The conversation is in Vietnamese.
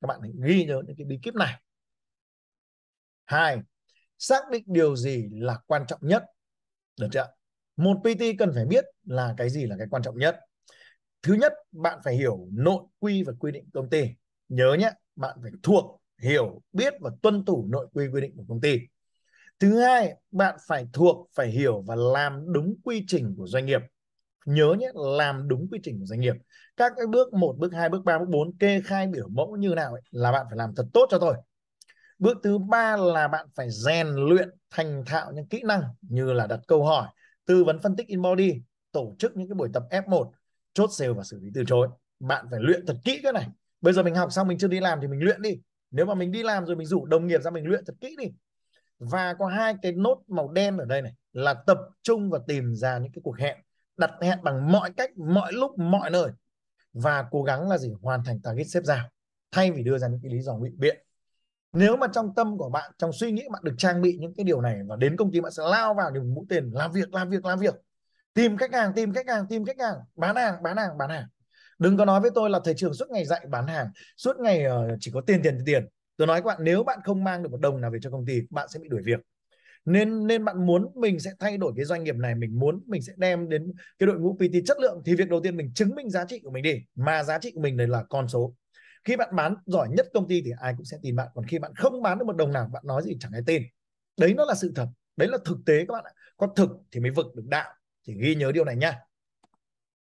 các bạn hãy ghi nhớ những cái bí kíp này hai xác định điều gì là quan trọng nhất được chưa một PT cần phải biết là cái gì là cái quan trọng nhất thứ nhất bạn phải hiểu nội quy và quy định công ty nhớ nhé bạn phải thuộc hiểu biết và tuân thủ nội quy quy định của công ty thứ hai bạn phải thuộc phải hiểu và làm đúng quy trình của doanh nghiệp nhớ nhé làm đúng quy trình của doanh nghiệp các cái bước một bước hai bước ba bước bốn kê khai biểu mẫu như nào ấy, là bạn phải làm thật tốt cho tôi bước thứ ba là bạn phải rèn luyện thành thạo những kỹ năng như là đặt câu hỏi tư vấn phân tích in body tổ chức những cái buổi tập F1 chốt sale và xử lý từ chối bạn phải luyện thật kỹ cái này bây giờ mình học xong mình chưa đi làm thì mình luyện đi nếu mà mình đi làm rồi mình rủ đồng nghiệp ra mình luyện thật kỹ đi và có hai cái nốt màu đen ở đây này là tập trung và tìm ra những cái cuộc hẹn đặt hẹn bằng mọi cách mọi lúc mọi nơi và cố gắng là gì hoàn thành target xếp ra thay vì đưa ra những cái lý do ngụy biện nếu mà trong tâm của bạn trong suy nghĩ bạn được trang bị những cái điều này và đến công ty bạn sẽ lao vào những mũi tiền làm việc làm việc làm việc tìm khách hàng tìm khách hàng tìm khách hàng bán hàng bán hàng bán hàng đừng có nói với tôi là thầy trường suốt ngày dạy bán hàng suốt ngày ờ, chỉ có tiền tiền tiền tôi nói các bạn nếu bạn không mang được một đồng nào về cho công ty bạn sẽ bị đuổi việc nên nên bạn muốn mình sẽ thay đổi cái doanh nghiệp này mình muốn mình sẽ đem đến cái đội ngũ PT chất lượng thì việc đầu tiên mình chứng minh giá trị của mình đi mà giá trị của mình này là con số khi bạn bán giỏi nhất công ty thì ai cũng sẽ tin bạn còn khi bạn không bán được một đồng nào bạn nói gì chẳng ai tin đấy nó là sự thật đấy là thực tế các bạn ạ có thực thì mới vực được đạo thì ghi nhớ điều này nha